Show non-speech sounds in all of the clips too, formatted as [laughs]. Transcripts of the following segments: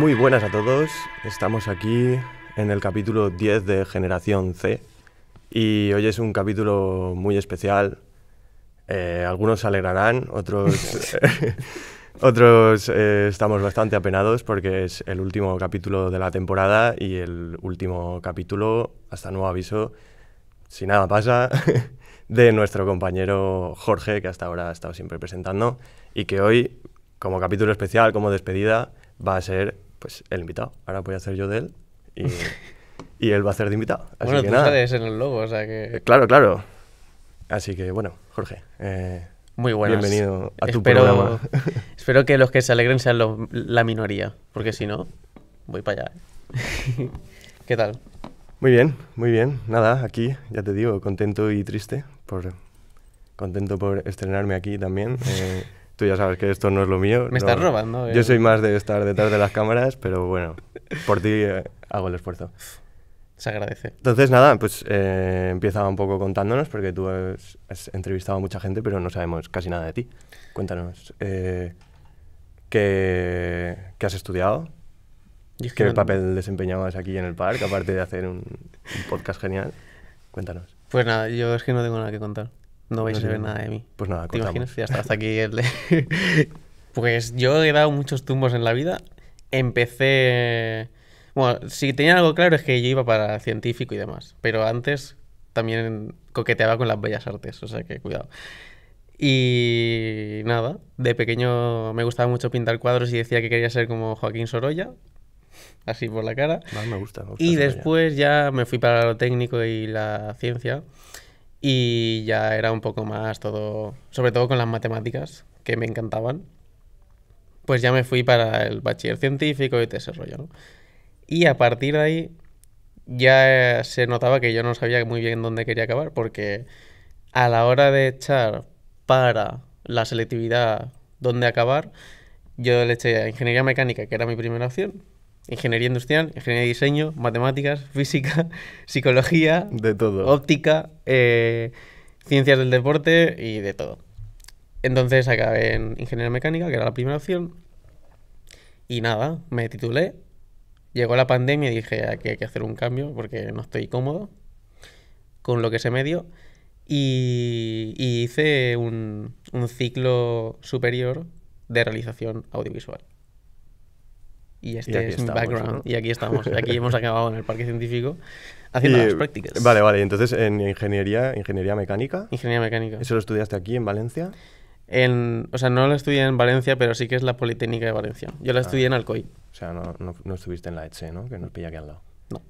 Muy buenas a todos, estamos aquí en el capítulo 10 de Generación C y hoy es un capítulo muy especial. Eh, algunos se alegrarán, otros, [laughs] [laughs] otros eh, estamos bastante apenados porque es el último capítulo de la temporada y el último capítulo, hasta nuevo aviso, si nada pasa, [laughs] de nuestro compañero Jorge, que hasta ahora ha estado siempre presentando y que hoy, como capítulo especial, como despedida, va a ser pues el invitado. Ahora voy a hacer yo de él y, [laughs] él va a hacer de invitado. bueno, tú nada. en el lobo, o sea que... Eh, claro, claro. Así que bueno, Jorge. Eh, muy buenas. Bienvenido a tu espero, programa. [laughs] espero que los que se alegren sean la minoría, porque si no, voy para allá. ¿eh? [laughs] ¿Qué tal? Muy bien, muy bien. Nada, aquí, ya te digo, contento y triste por contento por estrenarme aquí también. Tú ya sabes que esto no es lo mío. Me estás robando. Eh. Yo soy más de estar detrás de las cámaras, pero bueno, por ti eh, hago el esfuerzo. Se agradece. Entonces, nada, pues eh, empieza un poco contándonos, porque tú has, entrevistado a mucha gente, pero no sabemos casi nada de ti. Cuéntanos, eh, ¿qué, ¿qué, has estudiado? ¿Qué papel desempeñabas aquí en el parque, aparte de hacer un, podcast genial? Cuéntanos. Pues nada, yo es que no tengo nada que contar. No vais a ver nada de mí. Pues nada, ¿Te imaginas? hasta aquí el [laughs] Pues yo he dado muchos tumbos en la vida. Empecé... Bueno, si tenía algo claro es que yo iba para científico y demás. Pero antes también coqueteaba con las bellas artes, o sea que cuidado. Y nada, de pequeño me gustaba mucho pintar cuadros y decía que quería ser como Joaquín Sorolla, así por la cara. Ah, me y después ya me fui para lo técnico y la ciencia. Y ya era un poco más todo, sobre todo con las matemáticas, que me encantaban. Pues ya me fui para el bachiller científico y desarrollo Y a partir de ahí ya se notaba que yo no sabía muy bien dónde quería acabar, porque a la hora de echar para la selectividad dónde acabar, yo le eché a ingeniería mecánica, que era mi primera opción, Ingeniería industrial, ingeniería de diseño, matemáticas, [laughs] física, psicología, de todo. Óptica, eh, ciencias del deporte y de todo. Entonces acabé en ingeniería mecánica, que era la primera opción. Y nada, me titulé. Llegó la pandemia y dije hay que hacer un cambio porque no estoy cómodo con lo que se me dio. Y, hice un ciclo superior de realización audiovisual y este es mi background. Y aquí estamos, aquí hemos acabado en el parque científico haciendo las prácticas. Vale, vale, entonces en ingeniería, ingeniería mecánica. Ingeniería mecánica. ¿Eso lo estudiaste aquí en Valencia? En, o sea, no lo estudié en Valencia, pero sí que es la Politécnica de Valencia. Yo la ah. estudié en Alcoy. O sea, no, estuviste en la Eche ¿no? Que nos pilla aquí al lado. No.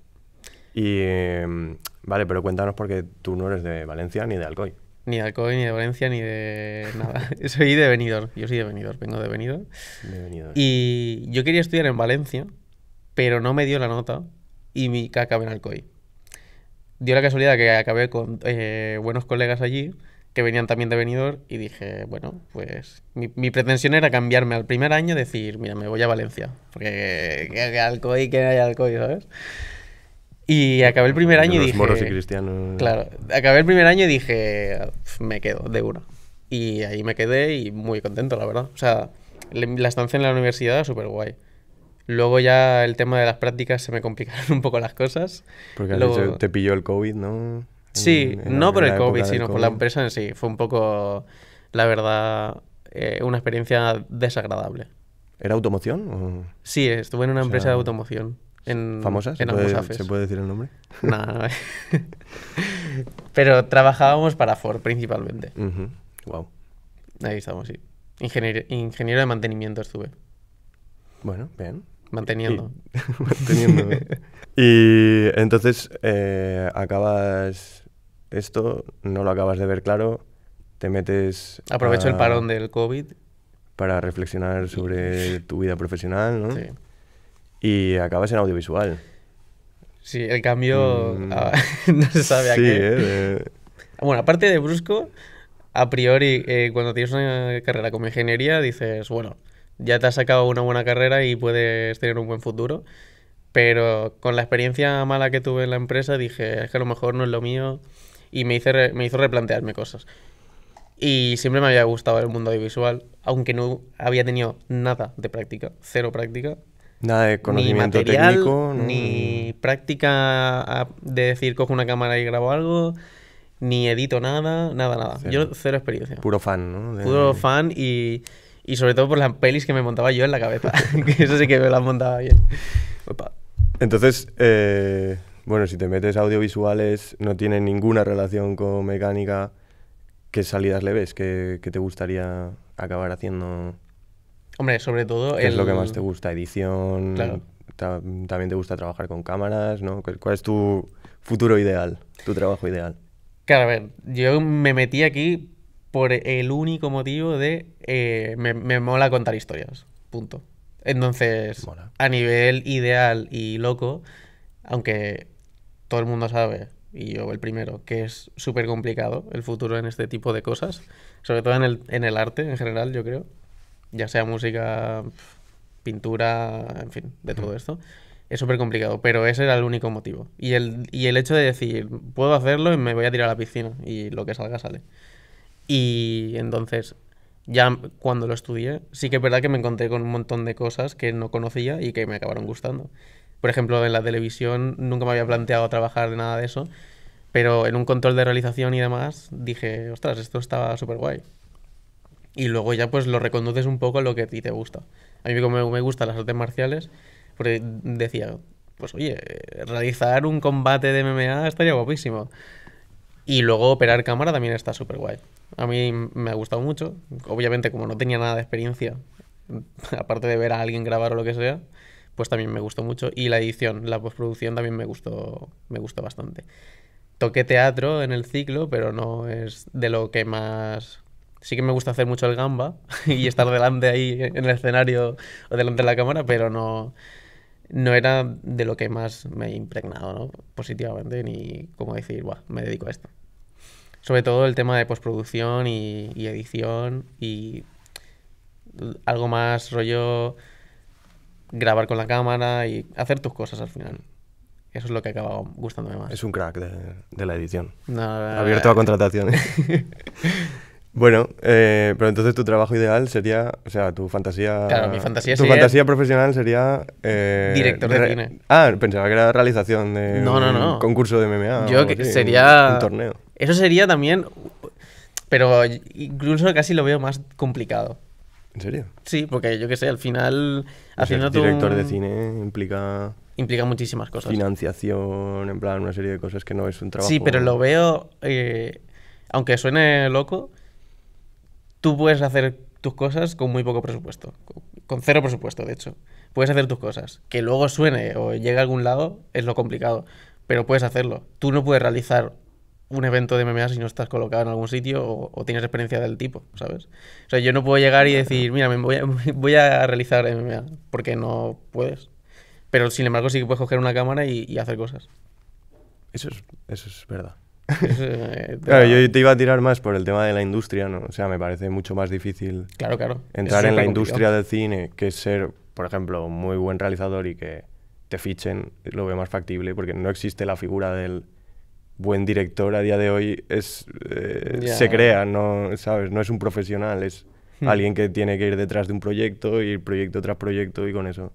Y, em, vale, pero cuéntanos porque tú no eres de Valencia ni de Alcoy. Ni de Alcoy, ni de Valencia, ni de nada. [laughs] [laughs] soy de Benidorm. Yo soy de Benidorm, vengo de Benidorm. De Y yo quería estudiar en Valencia, pero no me dio la nota y mi acabé en Alcoy. Dio la casualidad que acabé con eh, buenos colegas allí que venían también de Benidorm y dije, bueno, pues mi, pretensión era cambiarme al primer año decir, mira, me voy a Valencia, porque que, que Alcoy, que hay Alcoy, ¿sabes? Y acabé el primer año y dije. Claro, acabé el primer año y dije, me quedo de una. Y ahí me quedé y muy contento, la verdad. O sea, la estancia en la universidad era súper guay. Luego ya el tema de las prácticas se me complicaron [laughs] un poco las cosas. Porque te pilló el COVID, ¿no? Sí, no por el COVID, sino con por la empresa en sí. Fue un poco, la verdad, eh, una experiencia desagradable. ¿Era automoción? Sí, estuve en una empresa de automoción. ¿Famosas? ¿Se, puede, decir el nombre? [laughs] No, no. [laughs] Pero trabajábamos para Ford principalmente. Wow. Ahí estamos, sí. ingeniero de mantenimiento estuve. Bueno, bien. Manteniendo. Y, [laughs] manteniendo. y entonces eh, acabas esto, no lo acabas de ver claro, te metes... Aprovecho el parón del COVID. Para reflexionar sobre tu vida profesional, ¿no? Sí y acabas en audiovisual. Sí, el cambio mm. ah, [laughs] no se sabe a qué. Eh, bueno, aparte de brusco, a priori, eh, cuando tienes una carrera como ingeniería, dices, bueno, ya te has sacado una buena carrera y puedes tener un buen futuro. Pero con la experiencia mala que tuve en la empresa, dije, es que a lo mejor no es lo mío. Y me, hice me hizo replantearme cosas. Y siempre me había gustado el mundo audiovisual, aunque no había tenido nada de práctica, cero práctica. Nada de conocimiento ni técnico, ni práctica de decir cojo una cámara y grabo algo, ni edito nada, nada, nada. Yo cero experiencia. Puro fan, ¿no? Puro fan y, sobre todo por las pelis que me montaba yo en la cabeza. [laughs] [laughs] eso sí que me las montaba bien. Entonces, eh, bueno, si te metes audiovisuales, no tiene ninguna relación con mecánica. ¿Qué salidas le ves? ¿Qué, qué te gustaría acabar haciendo? Hombre, sobre todo... ¿Qué es lo que más te gusta? ¿Edición? ¿También te gusta trabajar con cámaras? ¿no? ¿Cuál es tu futuro ideal? ¿Tu trabajo ideal? Claro, a ver, yo me metí aquí por el único motivo de... Eh, me, mola contar historias, punto. Entonces, a nivel ideal y loco, aunque todo el mundo sabe, y yo el primero, que es súper complicado el futuro en este tipo de cosas, sobre todo en el arte en general, yo creo ya sea música, pintura, en fin, de todo esto. Es súper complicado, pero ese era el único motivo. Y el, y el hecho de decir, puedo hacerlo y me voy a tirar a la piscina y lo que salga sale. Y entonces, ya cuando lo estudié, sí que es verdad que me encontré con un montón de cosas que no conocía y que me acabaron gustando. Por ejemplo, en la televisión nunca me había planteado trabajar de nada de eso, pero en un control de realización y demás dije, ostras, esto estaba súper guay y luego ya pues lo reconduces un poco a lo que a ti te gusta. A mí como me gustan las artes marciales, porque decía, pues oye, realizar un combate de MMA estaría guapísimo. Y luego operar cámara también está súper guay. A mí me ha gustado mucho. Obviamente como no tenía nada de experiencia, [laughs] aparte de ver a alguien grabar o lo que sea, pues también me gustó mucho. Y la edición, la postproducción también me gustó, me gustó bastante. Toqué teatro en el ciclo, pero no es de lo que más sí que me gusta hacer mucho el gamba [laughs] y estar delante ahí en el escenario o delante de la cámara, pero no, no era de lo que más me he impregnado ¿no? positivamente, ni como decir, Buah, me dedico a esto. Sobre todo el tema de postproducción y, y edición y algo más rollo grabar con la cámara y hacer tus cosas al final. Eso es lo que acaba gustándome más. Es un crack de, la edición. Abierto a contrataciones. [laughs] Bueno, eh, pero entonces tu trabajo ideal sería, o sea, tu fantasía... Claro, mi fantasía Tu fantasía profesional sería... Eh, director de cine. Ah, pensaba que era realización de concurso de MMA. Yo que sería... Un, torneo. Eso sería también... Pero incluso casi lo veo más complicado. ¿En serio? Sí, porque yo qué sé, al final... Haciendo director de cine implica... Implica muchísimas cosas. Financiación, en plan, una serie de cosas que no es un trabajo... Sí, pero lo veo... Eh, aunque suene loco, tú puedes hacer tus cosas con muy poco presupuesto, con cero presupuesto, de hecho. Puedes hacer tus cosas. Que luego suene o llegue a algún lado es lo complicado, pero puedes hacerlo. Tú no puedes realizar un evento de MMA si no estás colocado en algún sitio o, tienes experiencia del tipo, ¿sabes? O sea, yo no puedo llegar y decir, mira, me voy, a, [laughs] realizar MMA, porque no puedes. Pero sin embargo sí que puedes coger una cámara y, hacer cosas. Eso eso es verdad. Eh, [laughs] yo te iba a tirar más por el tema de la industria, ¿no? O sea, me parece mucho más difícil claro, claro. entrar en la industria del cine que ser, por ejemplo, muy buen realizador y que te fichen, lo veo más factible, porque no existe la figura del buen director a día de hoy, es, eh, se crea, no, ¿sabes? no es un profesional, es hmm. alguien que tiene que ir detrás de un proyecto, ir proyecto tras proyecto y con eso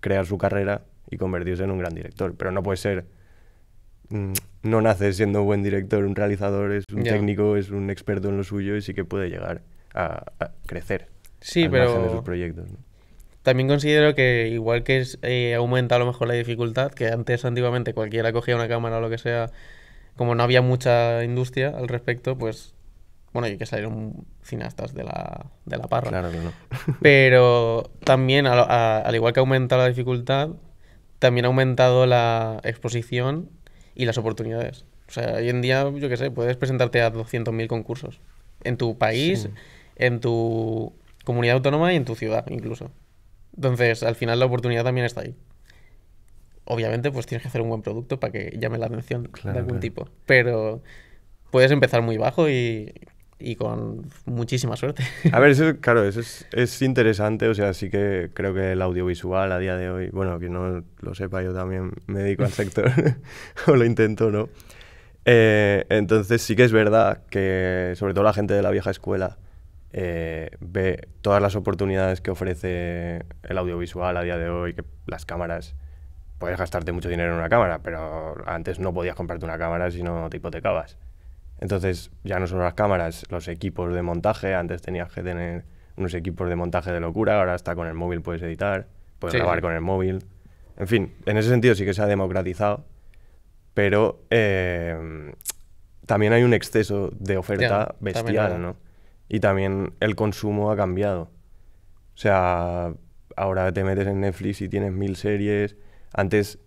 crear su carrera y convertirse en un gran director. Pero no puede ser Mm, no nace siendo un buen director, un realizador es un técnico, es un experto en lo suyo y sí que puede llegar a, crecer. Sí, pero... sus proyectos, También considero que igual que eh, aumenta a lo mejor la dificultad, que antes antiguamente cualquiera cogía una cámara o lo que sea, como no había mucha industria al respecto, pues bueno, hay que un cineastas de la, de la parra. Claro que no. [laughs] Pero también, al igual que aumenta la dificultad, también ha aumentado la exposición y las oportunidades. O sea, hoy en día, yo qué sé, puedes presentarte a 200.000 concursos en tu país, en tu comunidad autónoma y en tu ciudad incluso. Entonces, al final la oportunidad también está ahí. Obviamente, pues tienes que hacer un buen producto para que llame la atención de algún tipo. Pero puedes empezar muy bajo y y con muchísima suerte. A ver, eso, [laughs] claro, eso es, interesante, o sea, sí que creo que el audiovisual a día de hoy, bueno, que no lo sepa, yo también me dedico al sector, [laughs] o lo intento, ¿no? Eh, entonces sí que es verdad que sobre todo la gente de la vieja escuela eh, ve todas las oportunidades que ofrece el audiovisual a día de hoy, que las cámaras, puedes gastarte mucho dinero en una cámara, pero antes no podías comprarte una cámara si no te hipotecabas. Entonces, ya no son las cámaras, los equipos de montaje. Antes tenías que tener unos equipos de montaje de locura, ahora hasta con el móvil puedes editar, puedes grabar con el móvil. En fin, en ese sentido sí que se ha democratizado, pero eh, también hay un exceso de oferta bestial, ¿no? Y también el consumo ha cambiado. O sea, ahora te metes en Netflix y tienes mil series. Antes,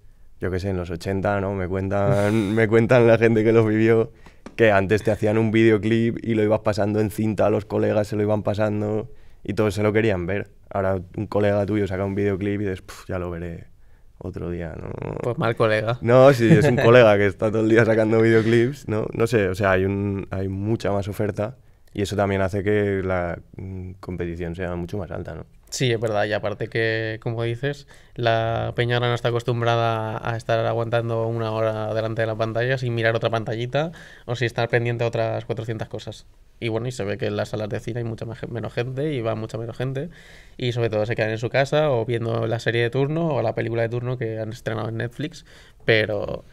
yo qué sé, en los 80, ¿no? Me cuentan, [laughs] me cuentan la gente que los vivió que antes te hacían un videoclip y lo ibas pasando en cinta a los colegas, se lo iban pasando y todos se lo querían ver. Ahora un colega tuyo saca un videoclip y dices, ya lo veré otro día, ¿no? Pues mal colega. No, si es un colega que está todo el día sacando videoclips, ¿no? No sé, o sea, hay, un, hay mucha más oferta y eso también hace que la mm, competición sea mucho más alta, ¿no? Sí, es verdad, y aparte que, como dices, la peña no está acostumbrada a estar aguantando una hora delante de la pantalla sin mirar otra pantallita o sin estar pendiente de otras 400 cosas. Y bueno, y se ve que en las salas de cine hay mucha menos gente y va mucha menos gente y sobre todo se quedan en su casa o viendo la serie de turno o la película de turno que han estrenado en Netflix, pero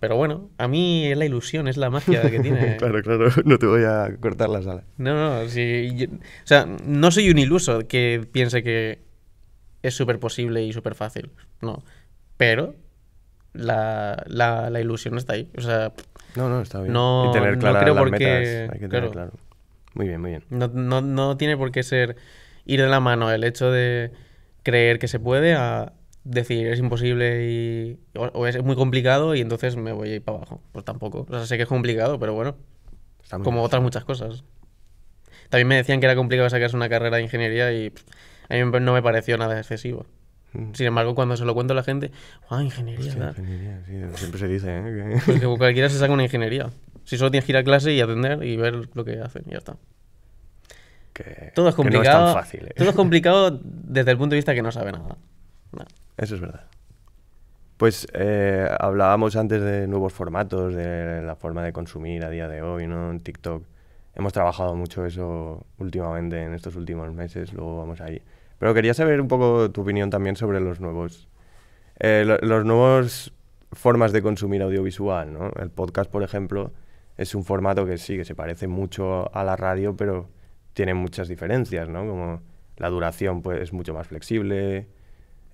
pero bueno, a mí es la ilusión, es la magia que tiene. [laughs] claro, claro, no te voy a cortar la sala. No, no, sí. o sea, no soy un iluso que piense que es súper posible y súper fácil. No. Pero la, la, la, ilusión está ahí. O sea. No, no, está bien. No, y tener claras no Hay que tener claro. Muy bien, muy bien. No, no tiene por qué ser ir de la mano el hecho de creer que se puede a decir es imposible y, o, es muy complicado y entonces me voy a ir para abajo. Pues tampoco. O sea, sé que es complicado, pero bueno. como otras muchas cosas. También me decían que era complicado sacarse una carrera de ingeniería y a mí no me pareció nada excesivo. Mm. Sin embargo, cuando se lo cuento a la gente, ¡ah, ingeniería! siempre se dice, ¿eh? Porque pues cualquiera se saca una ingeniería. Si solo tienes que ir a clase y atender y ver lo que hacen, y ya está. Que, todo es complicado. fácil, ¿eh? Todo es complicado desde el punto de vista que no sabe nada. Eso es verdad. Pues eh, hablábamos antes de nuevos formatos, de la forma de consumir a día de hoy, ¿no? En TikTok. Hemos trabajado mucho eso últimamente, en estos últimos meses, luego vamos ahí. Pero quería saber un poco tu opinión también sobre los nuevos, eh, los nuevos formas de consumir audiovisual, ¿no? El podcast, por ejemplo, es un formato que sí, que se parece mucho a la radio, pero tiene muchas diferencias, ¿no? Como la duración pues, es mucho más flexible,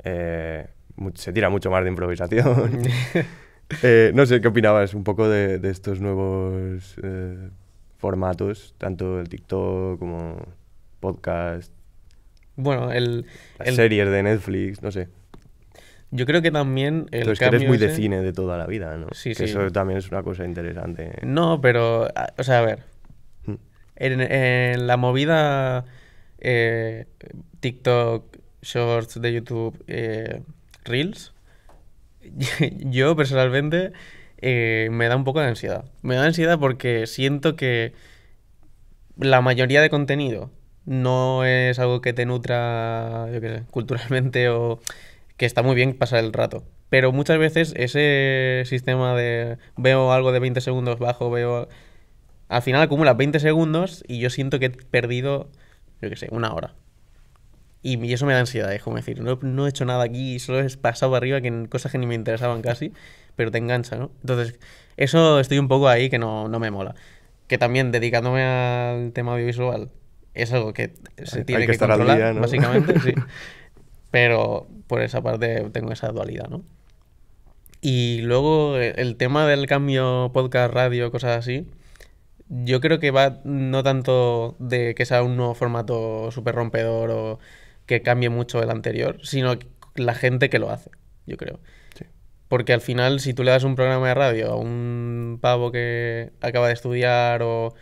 eh, se tira mucho más de improvisación. [laughs] [laughs] Eh, no sé, ¿qué opinabas un poco de, estos nuevos eh, formatos, tanto el TikTok como podcast? Bueno, el... Las series de Netflix, no sé. Yo creo que también el que eres muy de cine de toda la vida, ¿no? Sí, sí. Eso también es una cosa interesante. No, pero, o sea, a ver. Mm. En, la movida TikTok shorts de YouTube, eh, reels, [laughs] yo personalmente eh, me da un poco de ansiedad. Me da ansiedad porque siento que la mayoría de contenido no es algo que te nutra, yo sé, culturalmente o que está muy bien pasar el rato. Pero muchas veces ese sistema de veo algo de 20 segundos, bajo, veo... Al final acumula 20 segundos y yo siento que he perdido, yo qué sé, una hora. Y, eso me da ansiedad, es como decir, no, no, he hecho nada aquí, solo he pasado arriba que en cosas que ni me interesaban casi, pero te engancha, ¿no? Entonces, eso estoy un poco ahí que no, no me mola. Que también dedicándome al tema audiovisual es algo que se tiene que, estar controlar, básicamente, sí. [laughs] Pero por esa parte tengo esa dualidad, ¿no? Y luego eh, el tema del cambio podcast, radio, cosas así, yo creo que va no tanto de que sea un nuevo formato súper rompedor o que cambie mucho el anterior, sino la gente que lo hace, yo creo. Porque al final, si tú le das un programa de radio a un pavo que acaba de estudiar o,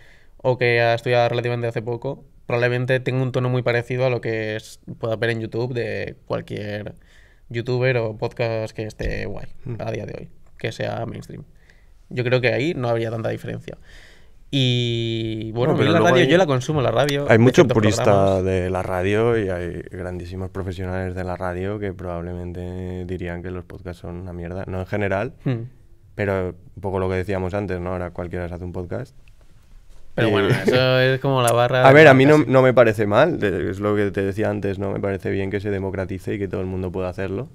que ha estudiado relativamente hace poco, probablemente tenga un tono muy parecido a lo que pueda ver en YouTube de cualquier youtuber o podcast que esté guay mm. a día de hoy, que sea mainstream. Yo creo que ahí no habría tanta diferencia. Y bueno, la radio, yo la consumo, la radio. Hay muchos puristas de la radio y hay grandísimos profesionales de la radio que probablemente dirían que los podcasts son una mierda. No en general, hmm. pero un poco lo que decíamos antes, ¿no? Ahora cualquiera se hace un podcast. Pero bueno, [laughs] eso es como la barra. a ver, a mí no, me parece mal, es lo que te decía antes, no me parece bien que se democratice y que todo el mundo pueda hacerlo.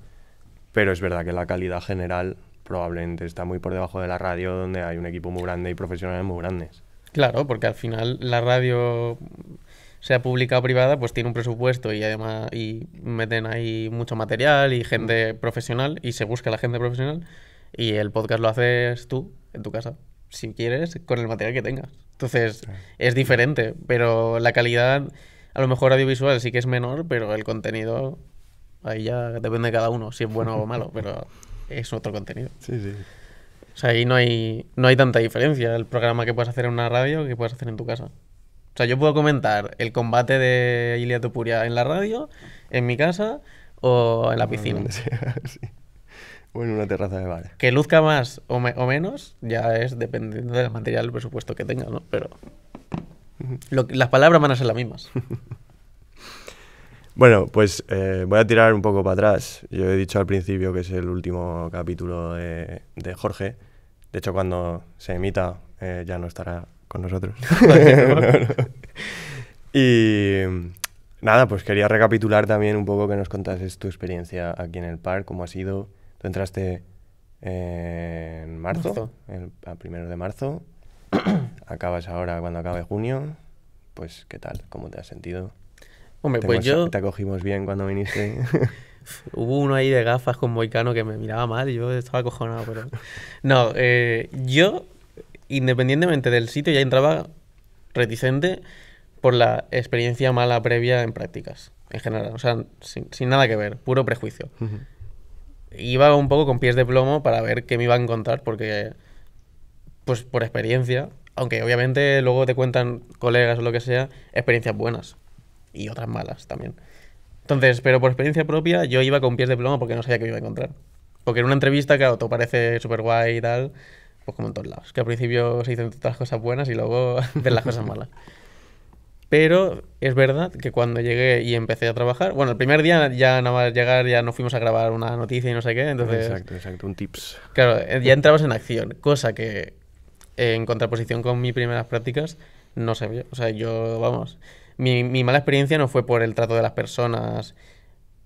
Pero es verdad que la calidad general probablemente está muy por debajo de la radio, donde hay un equipo muy grande y profesionales muy grandes. Claro, porque al final la radio sea pública o privada, pues tiene un presupuesto y además y meten ahí mucho material y gente mm. profesional y se busca la gente profesional y el podcast lo haces tú en tu casa, si quieres, con el material que tengas. Entonces es diferente, pero la calidad a lo mejor audiovisual sí que es menor, pero el contenido ahí ya depende de cada uno, si es bueno o malo, pero es otro contenido. Sí, sí. O sea, ahí no hay, no hay tanta diferencia el programa que puedes hacer en una radio que puedes hacer en tu casa. O sea, yo puedo comentar el combate de Ilia en la radio, en mi casa o en la ah, piscina. [laughs] O en una terraza de bar. Que luzca más o, menos ya es dependiendo del material, presupuesto que tenga, ¿no? Pero las palabras van a ser las mismas. [laughs] Bueno, pues eh, voy a tirar un poco para atrás. Yo he dicho al principio que es el último capítulo de, Jorge. De hecho, cuando se emita eh, ya no estará con nosotros. [laughs] Y nada, pues quería recapitular también un poco que nos contases tu experiencia aquí en el parque, cómo ha sido. Tú entraste eh, en marzo, El, a primeros de marzo. [coughs] Acabas ahora cuando acabe junio. Pues, ¿qué tal? ¿Cómo te has sentido? Hombre, pues yo. Te acogimos bien cuando viniste. [laughs] Hubo uno ahí de gafas con Moicano que me miraba mal y yo estaba acojonado, pero. No, eh, yo, independientemente del sitio, ya entraba reticente por la experiencia mala previa en prácticas, en general. O sea, sin, nada que ver, puro prejuicio. Iba un poco con pies de plomo para ver qué me iba a encontrar, porque, pues por experiencia, aunque obviamente luego te cuentan colegas o lo que sea, experiencias buenas y otras malas también. Entonces, pero por experiencia propia, yo iba con pies de plomo porque no sabía qué iba a encontrar. Porque en una entrevista, claro, todo parece súper guay y tal, pues como en todos lados. Que al principio se dicen todas las cosas buenas y luego ven [laughs] las cosas malas. Pero es verdad que cuando llegué y empecé a trabajar, bueno, el primer día ya nada más llegar ya nos fuimos a grabar una noticia y no sé qué, entonces... Exacto, exacto, un tips. Claro, eh, ya entrabas en acción, cosa que en contraposición con mis primeras prácticas no sabía, O sea, yo, vamos, mi, mi, mala experiencia no fue por el trato de las personas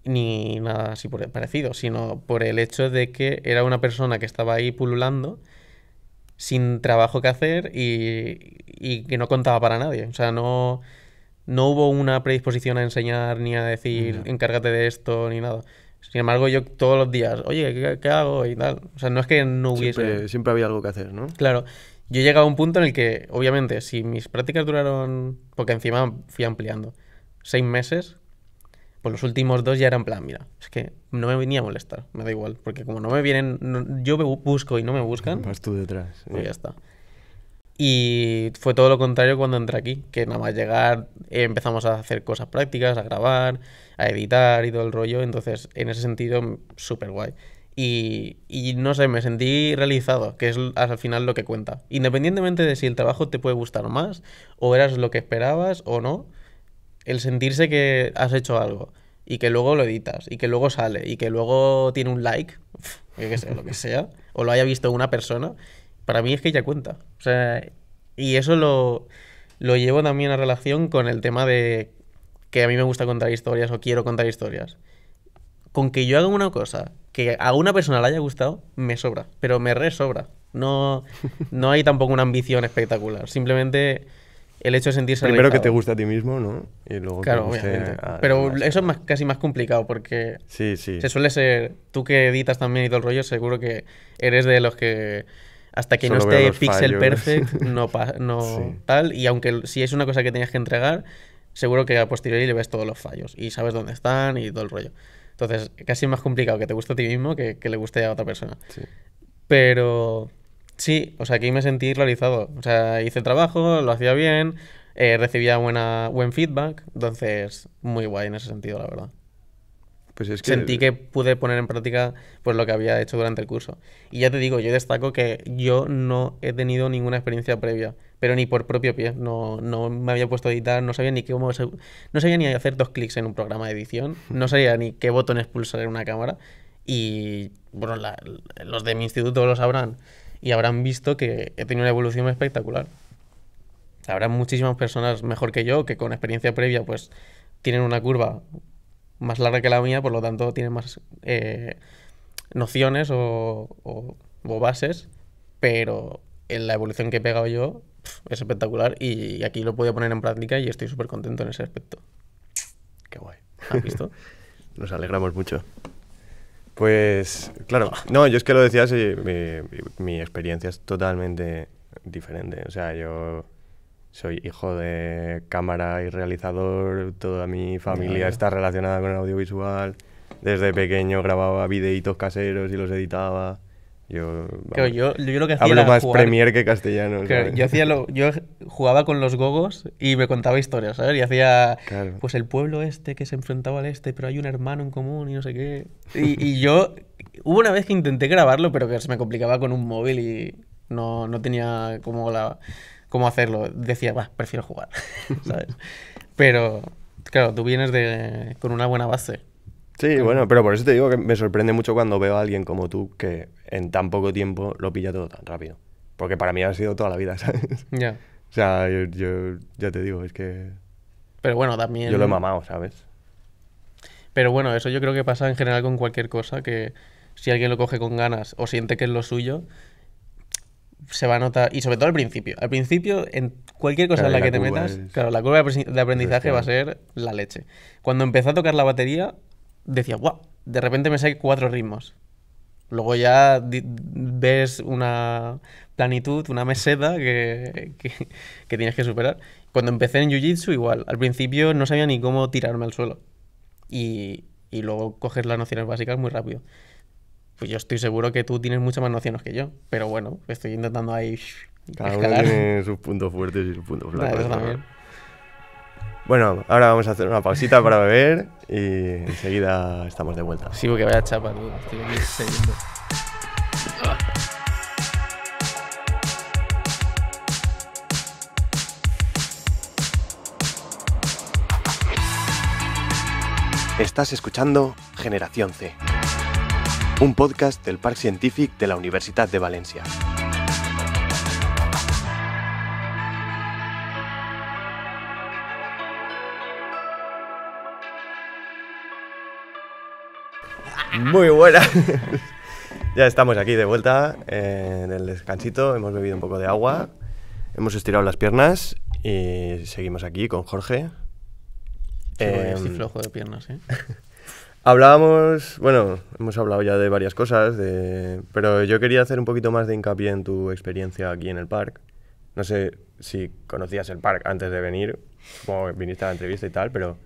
ni nada así por el parecido, sino por el hecho de que era una persona que estaba ahí pululando sin trabajo que hacer y, que no contaba para nadie. O sea, no, no hubo una predisposición a enseñar ni a decir encárgate de esto ni nada. Sin embargo, yo todos los días, oye, ¿qué, hago? Y tal. O sea, no es que no hubiese. Siempre, siempre, había algo que hacer, ¿no? Claro. Yo he a un punto en el que, obviamente, si mis prácticas duraron, porque encima fui ampliando, seis meses, pues los últimos dos ya eran plan, mira, es que no me venía a molestar, me da igual, porque como no me vienen, yo busco y no me buscan. Vas tú detrás. Pues eh. ya está. Y fue todo lo contrario cuando entré aquí, que nada más llegar eh, empezamos a hacer cosas prácticas, a grabar, a editar y todo el rollo, entonces en ese sentido, súper guay. Y, y, no sé, me sentí realizado, que es al final lo que cuenta. Independientemente de si el trabajo te puede gustar más, o eras lo que esperabas o no, el sentirse que has hecho algo y que luego lo editas y que luego sale y que luego tiene un like, lo que sea, o lo haya visto una persona, para mí es que ya cuenta. O sea, y eso lo, lo llevo también a relación con el tema de que a mí me gusta contar historias o quiero contar historias con que yo haga una cosa que a una persona le haya gustado, me sobra, pero me resobra. sobra. No, [laughs] no hay tampoco una ambición espectacular, simplemente el hecho de sentirse Primero que te guste a ti mismo, ¿no? claro, Pero eso es más, casi más complicado porque sí, sí. se suele ser, tú que editas también y todo el rollo, seguro que eres de los que hasta que no esté pixel perfect, [laughs] no, no tal, y aunque si es una cosa que tenías que entregar, seguro que a posteriori le ves todos los fallos y sabes dónde están y todo el rollo. Entonces, casi más complicado que te guste a ti mismo que que le guste a otra persona. Pero sí, o sea, aquí me sentí realizado. O sea, hice el trabajo, lo hacía bien, eh, recibía buena, buen feedback, entonces muy guay en ese sentido, la verdad. Pues Sentí que pude poner en práctica pues, lo que había hecho durante el curso. Y ya te digo, yo destaco que yo no he tenido ninguna experiencia previa, pero ni por propio pie. No, me había puesto a editar, no sabía ni cómo... No sabía ni hacer dos clics en un programa de edición, no sabía ni qué botón expulsar en una cámara. Y bueno, los de mi instituto lo sabrán y habrán visto que he tenido una evolución espectacular. Habrá muchísimas personas mejor que yo que con experiencia previa pues tienen una curva más larga que la mía, por lo tanto tiene más eh, nociones o, bases, pero en la evolución que he pegado yo es espectacular y aquí lo puedo poner en práctica y estoy súper contento en ese aspecto. Qué guay. ¿Has visto? [laughs] Nos alegramos mucho. Pues claro, no, yo es que lo decías, y mi experiencia es totalmente diferente. O sea, yo soy hijo de cámara y realizador, toda mi familia está relacionada con el audiovisual. Desde pequeño grababa videitos caseros y los editaba. Yo, yo, lo que hablo más premier que castellano. yo, hacía lo, yo jugaba con los gogos y me contaba historias, ¿sabes? Y hacía, pues el pueblo este que se enfrentaba al este, pero hay un hermano en común y no sé qué. Y, yo, hubo una vez que intenté grabarlo, pero que se me complicaba con un móvil y no, no tenía como la cómo hacerlo. Decía, va, prefiero jugar, [laughs] ¿sabes? Pero, claro, tú vienes de, con una buena base. Sí, bueno, pero por eso te digo que me sorprende mucho cuando veo a alguien como tú que en tan poco tiempo lo pilla todo tan rápido. Porque para mí ha sido toda la vida, [laughs] ¿sabes? Ya. O sea, yo, yo, ya te digo, es que... Pero bueno, también... Yo lo he mamado, ¿sabes? Pero bueno, eso yo creo que pasa en general con cualquier cosa, que si alguien lo coge con ganas o siente que es lo suyo, se va a notar, y sobre todo al principio. Al principio, en cualquier cosa en la, que te metas, claro, la curva de aprendizaje va a ser la leche. Cuando empecé a tocar la batería, decía, guau, de repente me sé cuatro ritmos. Luego ya ves una planitud, una meseta que, que, que tienes que superar. Cuando empecé en Jiu-Jitsu, igual. Al principio no sabía ni cómo tirarme al suelo. Y, y luego coges las nociones básicas muy rápido pues yo estoy seguro que tú tienes muchas más nociones que yo. Pero bueno, estoy intentando ahí. Cada uno tiene sus puntos fuertes y sus puntos flacos. Claro, bueno, ahora vamos a hacer una pausita para beber y enseguida estamos de vuelta. Sí, porque vaya chapa, tú. Estoy aquí siguiendo. Estás escuchando Generación C un podcast del Parc Scientific de la Universidad de Valencia. Muy buena. [laughs] ya estamos aquí de vuelta eh, en el descansito. Hemos bebido un poco de agua, hemos estirado las piernas y seguimos aquí con Jorge. Em, estoy flojo de piernas, ¿eh? [laughs] Hablábamos, bueno, hemos hablado ya de varias cosas, pero yo quería hacer un poquito más de hincapié en tu experiencia aquí en el parque. No sé si conocías el parque antes de venir, como viniste a la entrevista y tal, pero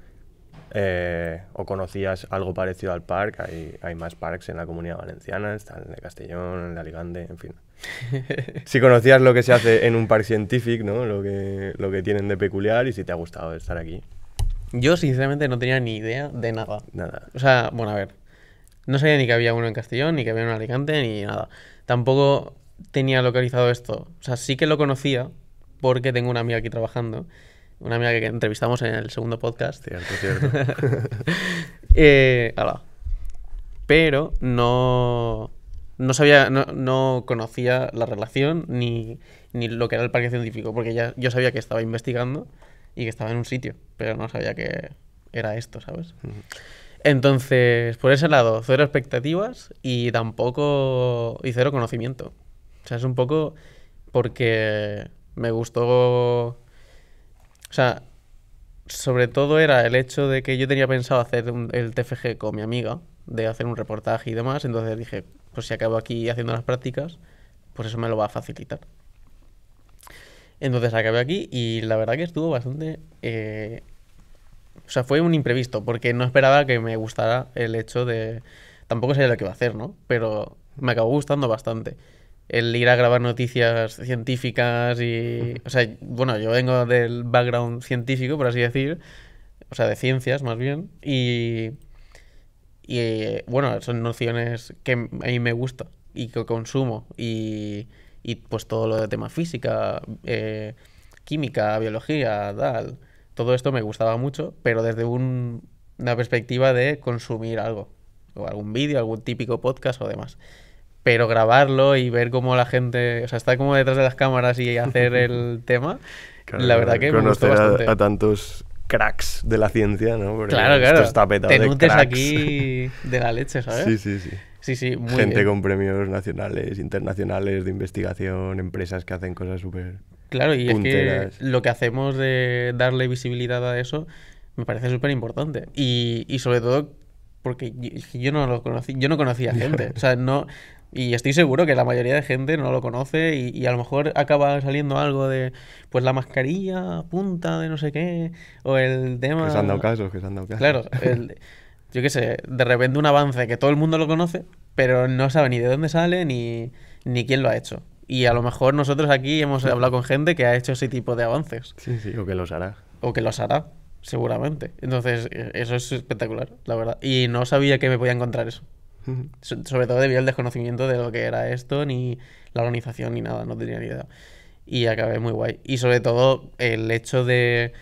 eh, o conocías algo parecido al parque. Hay, más parques en la comunidad valenciana, está el de Castellón, el Alicante, en fin. [laughs] si conocías lo que se hace en un parque científico, ¿no? lo, que, lo que tienen de peculiar y si te ha gustado estar aquí. Yo, sinceramente, no tenía ni idea de nada. Nada. O sea, bueno, a ver. No sabía ni que había uno en Castellón, ni que había uno en Alicante, ni nada. Tampoco tenía localizado esto. O sea, sí que lo conocía porque tengo una amiga aquí trabajando. Una amiga que entrevistamos en el segundo podcast. Cierto, cierto. [laughs] Eh, Pero no. No sabía, no, no conocía la relación ni, ni, lo que era el parque científico, porque ya yo sabía que estaba investigando, y que estaba en un sitio, pero no sabía que era esto, ¿sabes? Entonces, por ese lado, cero expectativas y tampoco. y cero conocimiento. O sea, es un poco porque me gustó. O sea, sobre todo era el hecho de que yo tenía pensado hacer el TFG con mi amiga, de hacer un reportaje y demás. Entonces dije, pues si acabo aquí haciendo las prácticas, pues eso me lo va a facilitar. Entonces acabé aquí y la verdad que estuvo bastante... Eh, o sea, fue un imprevisto, porque no esperaba que me gustara el hecho de... Tampoco sabía lo que iba a hacer, ¿no? Pero me acabó gustando bastante. El ir a grabar noticias científicas y... O sea, bueno, yo vengo del background científico, por así decir. O sea, de ciencias más bien. Y... Y eh, bueno, son nociones que a mí me gusta y que consumo. Y y pues todo lo de tema física, eh, química, biología, tal. Todo esto me gustaba mucho, pero desde una perspectiva de consumir algo, o algún vídeo, algún típico podcast o demás. Pero grabarlo y ver cómo la gente, o sea, estar como detrás de las cámaras y hacer [laughs] el tema, la verdad que me gustó bastante. a tantos cracks de la ciencia, ¿no? Porque claro, claro. Esto está petado de aquí de la leche, ¿sabes? Sí, sí, sí. Sí, sí, Gente con premios nacionales, internacionales de investigación, empresas que hacen cosas súper. Claro, y es que lo que hacemos de darle visibilidad a eso me parece súper importante. Y, sobre todo porque yo, no lo conocí, yo no conocía gente. [laughs] o sea, no, y estoy seguro que la mayoría de gente no lo conoce y, a lo mejor acaba saliendo algo de, pues la mascarilla, punta de no sé qué, o el tema... Que se han dado casos, que se han dado casos. Claro, [laughs] yo qué sé, de repente un avance que todo el mundo lo conoce, pero no sabe ni de dónde sale ni, ni quién lo ha hecho. Y a lo mejor nosotros aquí hemos hablado con gente que ha hecho ese tipo de avances. Sí, sí, o que los hará. O que los hará, seguramente. Entonces, e, eso es espectacular, la verdad. Y no sabía que me podía encontrar eso. [laughs] sobre todo debido al desconocimiento de lo que era esto, ni la organización, ni nada, no tenía ni idea. Y acabé muy guay. Y sobre todo el hecho de...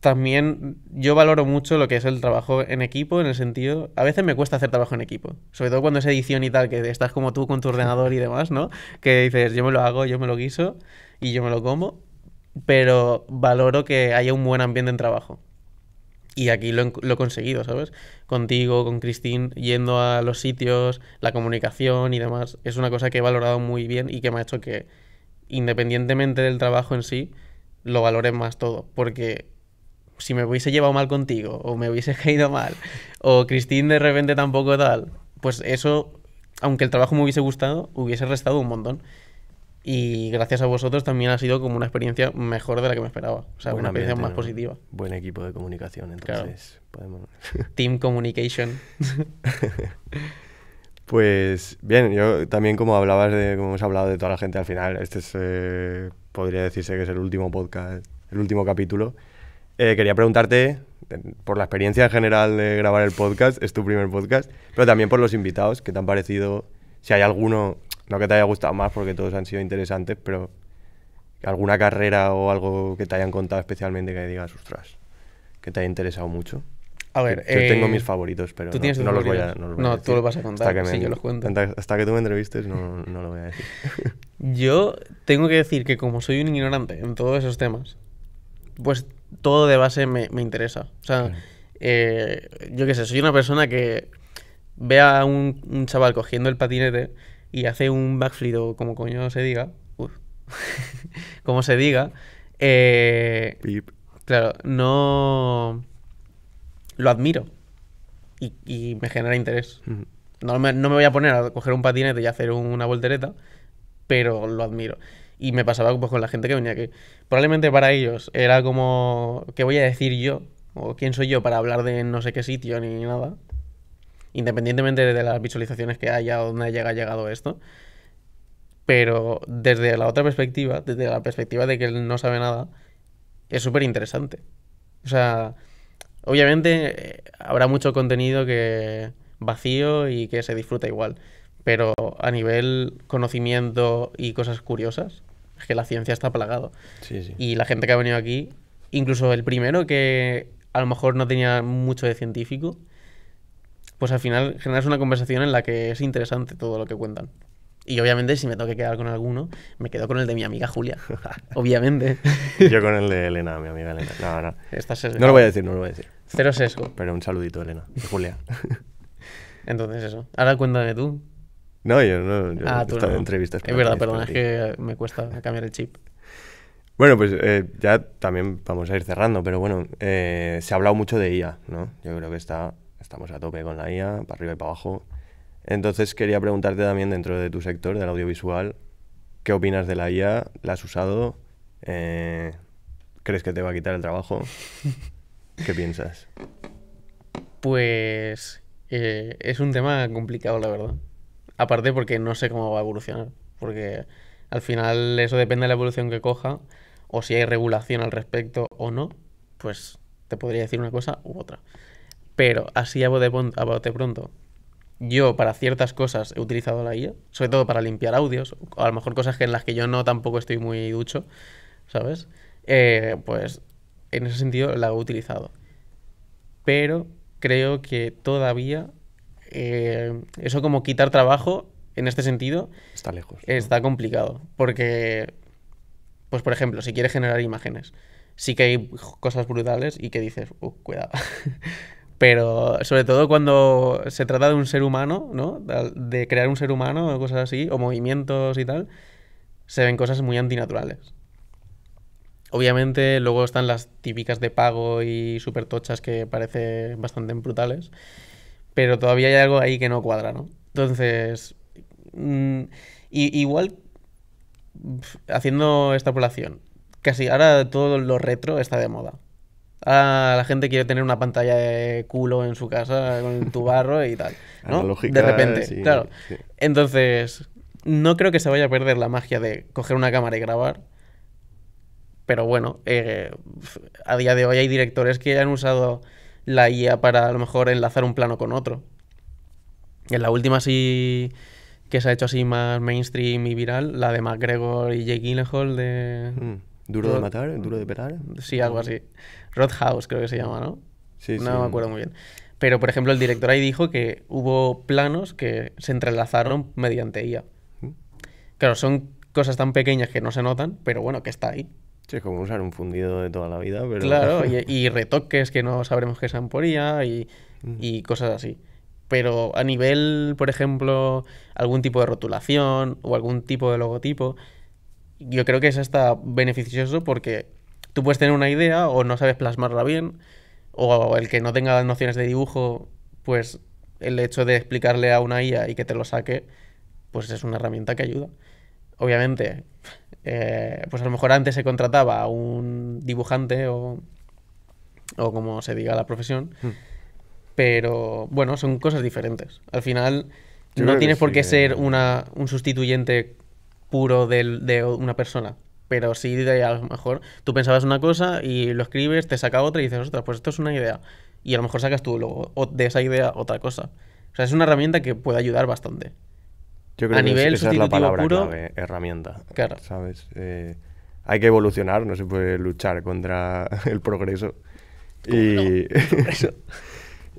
También yo valoro mucho lo que es el trabajo en equipo, en el sentido... A veces me cuesta hacer trabajo en equipo, sobre todo cuando es edición y tal, que estás como tú con tu ordenador y demás, ¿no? Que dices, yo me lo hago, yo me lo guiso y yo me lo como, pero valoro que haya un buen ambiente en trabajo y aquí lo, he conseguido, ¿sabes? Contigo, con Christine, yendo a los sitios, la comunicación y demás. Es una cosa que he valorado muy bien y que me ha hecho que, independientemente del trabajo en sí, lo valore más todo. Porque si me hubiese llevado mal contigo, o me hubiese [laughs] caído mal, o Christine de repente tampoco tal, pues eso, aunque el trabajo me hubiese gustado, hubiese restado un montón. Y gracias a vosotros también ha sido como una experiencia mejor de la que me esperaba. O sea, una experiencia más positiva. Buen equipo de comunicación, entonces. [laughs] Team Communication. [laughs] pues bien, yo también como hablabas de, como hemos hablado de toda la gente al final, este es, eh, podría decirse que es el último podcast, el último capítulo. Eh, quería preguntarte, por la experiencia en general de grabar el podcast, es tu primer podcast, pero también por los invitados, que te han parecido? si hay alguno, no que te haya gustado más porque todos han sido interesantes, pero alguna carrera o algo que te hayan contado especialmente que digas, ostras, que te haya interesado mucho. A ver, yo tengo eh, mis favoritos, pero no, los voy a, no, no tú los vas a contar. Hasta que, yo los cuento. Hasta, que tú me entrevistes, no, lo voy a decir. [laughs] yo tengo que decir que, como soy un ignorante en todos esos temas, pues todo de base me, interesa. O sea, eh, yo qué sé, soy una persona que ve a un, chaval cogiendo el patinete y hace un backflip o como coño se diga, [laughs] como se diga, eh, claro, no lo admiro y, me genera interés. no, me, voy a poner a coger un patinete y hacer una voltereta, pero lo admiro. Y me pasaba pues, con la gente que venía que probablemente para ellos era como, ¿qué voy a decir yo? ¿O quién soy yo para hablar de no sé qué sitio ni nada? independientemente de las visualizaciones que haya o dónde haya llegado esto. Pero desde la otra perspectiva, desde la perspectiva de que él no sabe nada, es súper interesante. O sea, obviamente eh, habrá mucho contenido que vacío y que se disfruta igual, pero a nivel conocimiento y cosas curiosas, es que la ciencia está plagado. Y la gente que ha venido aquí, incluso el primero que a lo mejor no tenía mucho de científico, pues al final generas una conversación en la que es interesante todo lo que cuentan. Y obviamente, si me tengo que quedar con alguno, me quedo con el de mi amiga Julia. [laughs] obviamente. Yo con el de Elena, mi amiga Elena. No, no. no lo voy a decir, no lo voy a decir. Cero sesgo. Pero un saludito, Elena. y Julia. [laughs] Entonces, eso. Ahora cuéntame tú. No, yo no. ah, tú no. entrevistas es verdad, perdón, es que me cuesta cambiar el chip. Bueno, pues eh, ya también vamos a ir cerrando, pero bueno, eh, se ha hablado mucho de IA, ¿no? Yo creo que está estamos a tope con la IA, para arriba y para abajo. Entonces quería preguntarte también dentro de tu sector, del audiovisual, ¿qué opinas de la IA? ¿La has usado? Eh, ¿Crees que te va a quitar el trabajo? [laughs] ¿Qué piensas? Pues eh, es un tema complicado, la verdad. Aparte porque no sé cómo va a evolucionar. Porque al final eso depende de la evolución que coja, o si hay regulación al respecto o no, pues te podría decir una cosa u otra. Pero así a de pronto. Yo para ciertas cosas he utilizado la IA, sobre todo para limpiar audios, o a lo mejor cosas que en las que yo no tampoco estoy muy ducho, ¿sabes? Eh, pues en ese sentido la he utilizado. Pero creo que todavía eh, eso como quitar trabajo en este sentido está lejos está complicado porque pues por ejemplo si quieres generar imágenes sí que hay cosas brutales y que dices uh, cuidado [laughs] Pero sobre todo cuando se trata de un ser humano, ¿no? De crear un ser humano o cosas así, o movimientos y tal, se ven cosas muy antinaturales. Obviamente, luego están las típicas de pago y super tochas que parecen bastante brutales. Pero todavía hay algo ahí que no cuadra, ¿no? Entonces. Mm, igual. Haciendo esta población. Casi ahora todo lo retro está de moda. Ah, la gente quiere tener una pantalla de culo en su casa con tu barro y tal. ¿no? de repente, claro. Entonces, no creo que se vaya a perder la magia de coger una cámara y grabar. Pero bueno, eh, a día de hoy hay directores que han usado la IA para a lo mejor enlazar un plano con otro. En la última sí que se ha hecho así más mainstream y viral, la de McGregor y Jake Gyllenhaal de... Mm, ¿Duro de matar? ¿Duro de petar? Sí, algo así. House, creo que se llama, ¿no? Sí, no me acuerdo muy bien. Pero, por ejemplo, el director ahí dijo que hubo planos que se entrelazaron mediante IA. Claro, son cosas tan pequeñas que no se notan, pero bueno, que está ahí. Sí, es como usar un fundido de toda la vida, Claro, [laughs] y, retoques que no sabremos que sean por IA y, y cosas así. Pero a nivel, por ejemplo, algún tipo de rotulación o algún tipo de logotipo, yo creo que eso está beneficioso porque tú puedes tener una idea o no sabes plasmarla bien, o el que no tenga nociones de dibujo, pues el hecho de explicarle a una IA y que te lo saque, pues es una herramienta que ayuda. Obviamente, eh, pues a lo mejor antes se contrataba a un dibujante o, o como se diga la profesión, hmm. pero bueno, son cosas diferentes. Al final, no tienes por qué ser una, un sustituyente puro de una persona pero sí de, a lo mejor tú pensabas una cosa y lo escribes, te saca otra y dices, otra pues esto es una idea. Y a lo mejor sacas tú luego de esa idea otra cosa. O sea, es una herramienta que puede ayudar bastante. Yo creo a que nivel esa la palabra herramienta. Claro. ¿Sabes? Eh, hay que evolucionar, no se puede luchar contra [laughs] el progreso. Y [laughs]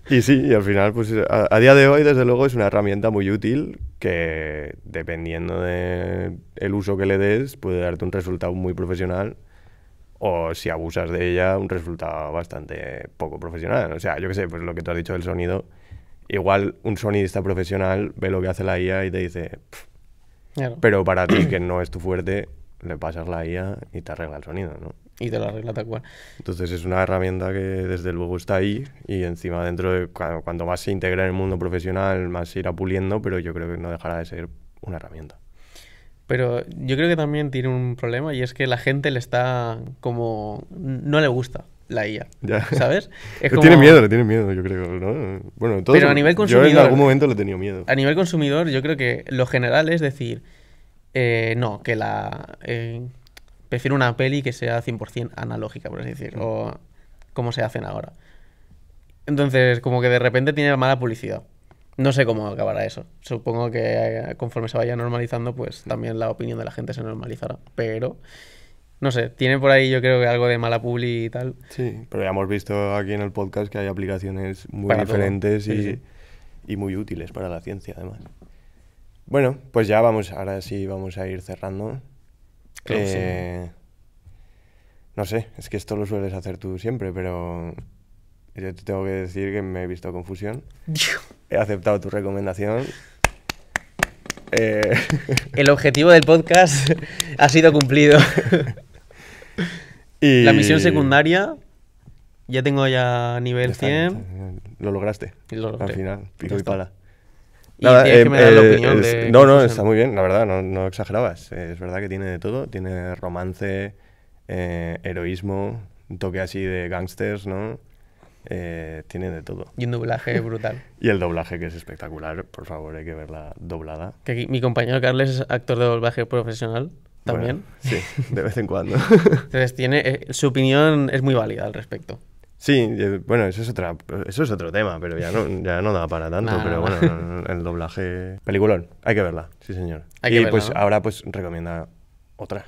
Y sí, y al final, pues a, día de hoy, desde luego, es una herramienta muy útil que, dependiendo del uso que le des, puede darte un resultado muy profesional o si abusas de ella, un resultado bastante poco profesional. O sea, yo qué sé, pues lo que tú has dicho del sonido, igual un sonidista profesional ve lo que hace la IA y te dice, pero para ti que no es tu fuerte, le pasas la IA y te arregla el sonido, ¿no? y te la arregla tal cual. Entonces es una herramienta que desde luego está ahí y encima dentro de cuando, más se integra en el mundo profesional, más se irá puliendo, pero yo creo que no dejará de ser una herramienta. Pero yo creo que también tiene un problema y es que la gente le está como... no le gusta la IA, ¿sabes? [laughs] Es Tiene miedo, le tiene miedo, yo creo, Bueno, todo Pero a Yo en algún momento le he tenido miedo. A nivel consumidor yo creo que lo general es decir, eh, no, que la... Eh, prefiero una peli que sea 100% analógica, por así decirlo, o como se hacen ahora. Entonces, como que de repente tiene mala publicidad. No sé cómo acabará eso. Supongo que eh, conforme se vaya normalizando, pues también la opinión de la gente se normalizará. Pero, no sé, tiene por ahí yo creo que algo de mala publi y tal. Sí, pero ya hemos visto aquí en el podcast que hay aplicaciones muy diferentes y, y muy útiles para la ciencia, además. Bueno, pues ya vamos, ahora sí vamos a ir cerrando. Eh, no sé, es que esto lo sueles hacer tú siempre, pero yo te tengo que decir que me he visto confusión. [laughs] He aceptado tu recomendación. Eh, [laughs] El objetivo del podcast ha sido cumplido. La misión secundaria ya tengo ya nivel 100. Lo lograste. Al final, pico y pala no, no, está muy bien, la verdad, no, exagerabas. Eh, es verdad que tiene de todo, tiene romance, eh, heroísmo, un toque así de gangsters, ¿no? Eh, tiene de todo. Y un doblaje [laughs] brutal. y el doblaje que es espectacular, por favor, hay que verla doblada. Que mi compañero Carles es actor de doblaje profesional también. sí, de vez en cuando. [laughs] Entonces tiene, su opinión es muy válida al respecto. Sí, eh, bueno, eso es otra, eso es otro tema, pero ya no, ya da para tanto. [laughs] pero bueno, el doblaje. Peliculón, hay que verla, sí señor. y pues ahora pues recomienda otra.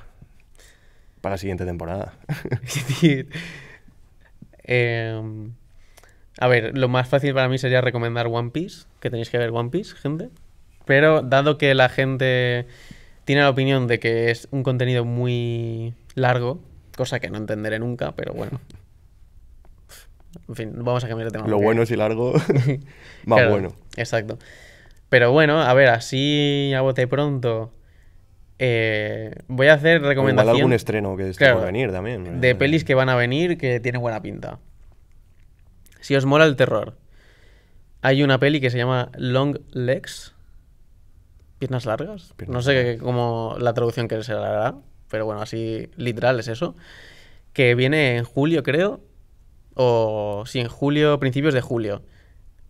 Para la siguiente temporada. [laughs] Em, a ver, lo más fácil para mí sería recomendar One Piece, que tenéis que ver One Piece, gente. Pero dado que la gente tiene la opinión de que es un contenido muy largo, cosa que no entenderé nunca, pero bueno. En fin, vamos a cambiar de tema. Lo bueno es y largo, [laughs] más bueno. Exacto. Pero bueno, a ver, así a bote pronto. Eh, voy a hacer recomendaciones. algún estreno que esté por venir también. De pelis que van a venir que tienen buena pinta. Si os mola el terror, hay una peli que se llama Long Legs. Piernas largas. no sé cómo la traducción que será, le Pero bueno, así literal es eso. Que viene en julio, creo o si en julio, principios de julio.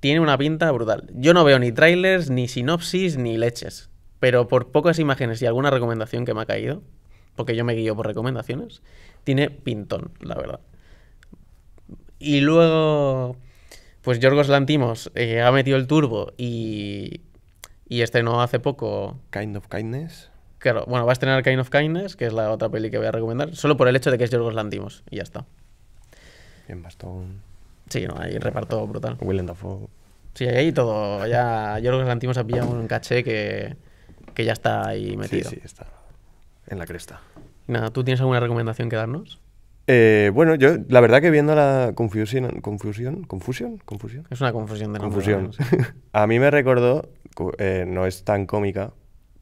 Tiene una pinta brutal. Yo no veo ni trailers, ni sinopsis, ni leches. Pero por pocas imágenes y alguna recomendación que me ha caído, porque yo me guío por recomendaciones, tiene pintón, la verdad. Y luego, pues Yorgos Lantimos eh, ha metido el turbo y, y estrenó hace poco... Kind of Kindness. Claro, bueno, va a estrenar Kind of Kindness, que es la otra peli que voy a recomendar, solo por el hecho de que es Yorgos Lantimos, y ya está. En Bastón. Sí, no, hay reparto brutal. the Fog. Sí, ahí todo. Ya, yo creo que Lantimos ha pillado un caché que, que ya está ahí metido. Sí, sí, está en la cresta. Nada, ¿tú tienes alguna recomendación que darnos? Eh, bueno, yo la verdad que viendo la Confusión… Confusión, Confusión, Confusión. Es una confusión de Confusión. [laughs] a mí me recordó, eh, no es tan cómica,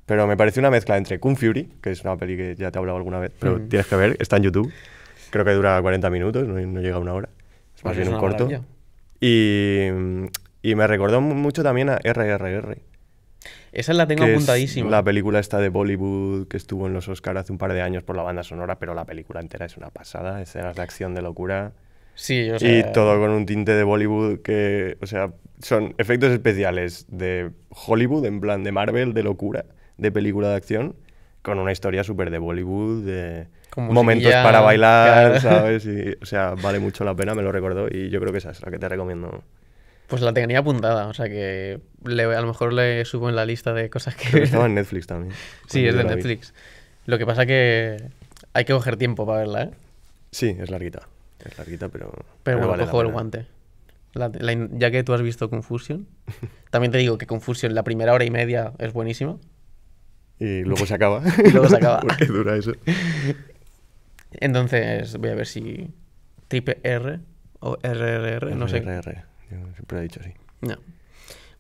pero me parece una mezcla entre Kung Fury, que es una peli que ya te he hablado alguna vez, pero mm. tienes que ver, está en YouTube. Creo que dura 40 minutos, no, llega a una hora. Es pues más bien un corto. Y, me recordó mucho también a RRR. Esa la tengo apuntadísima. la película está de Bollywood que estuvo en los Oscars hace un par de años por la banda sonora, pero la película entera es una pasada. Escenas de acción de locura. Sí, Y todo con un tinte de Bollywood que, o sea, son efectos especiales de Hollywood, en plan de Marvel, de locura, de película de acción, con una historia súper de Bollywood, de momentos para bailar, [laughs] ¿sabes? o sea, vale mucho la pena, me lo recordó y yo creo que esa es la que te recomiendo. Pues la tenía apuntada, o sea que a lo mejor le subo en la lista de cosas que... estaba en [laughs] Netflix también. sí, es de Netflix. Lo que pasa que hay que coger tiempo para verla, ¿eh? Sí, es larguita. Es larguita, pero... Pero bueno, cojo el guante. ya que tú has visto Confusion, [laughs] también te digo que Confusion, la primera hora y media es buenísima. Y luego se acaba. y luego se acaba. qué dura eso. Entonces voy a ver si triple R o RRR, no sé. RRR, siempre he dicho así. No.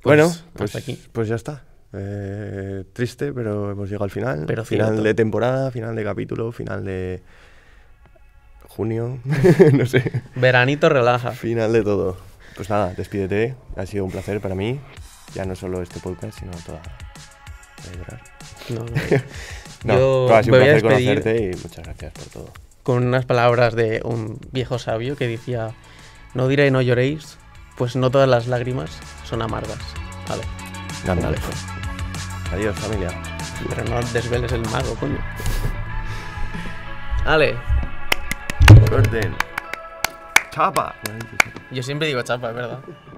Pues, bueno, pues, aquí. pues ya está. Eh, triste, pero hemos llegado al final. final de temporada, final de capítulo, final de junio, [laughs] no sé. Veranito relaja. Final de todo. Pues nada, despídete. Ha sido un placer para mí. Ya no solo este podcast, sino toda. [laughs] No, Yo me voy a despedir y muchas gracias por todo. Con unas palabras de un viejo sabio que decía: No diré no lloréis, pues no todas las lágrimas son amargas. Vale. Gandalf. Adiós, familia. Pero no desveles el mago, coño. Ale. Chapa. Yo siempre digo chapa, es verdad.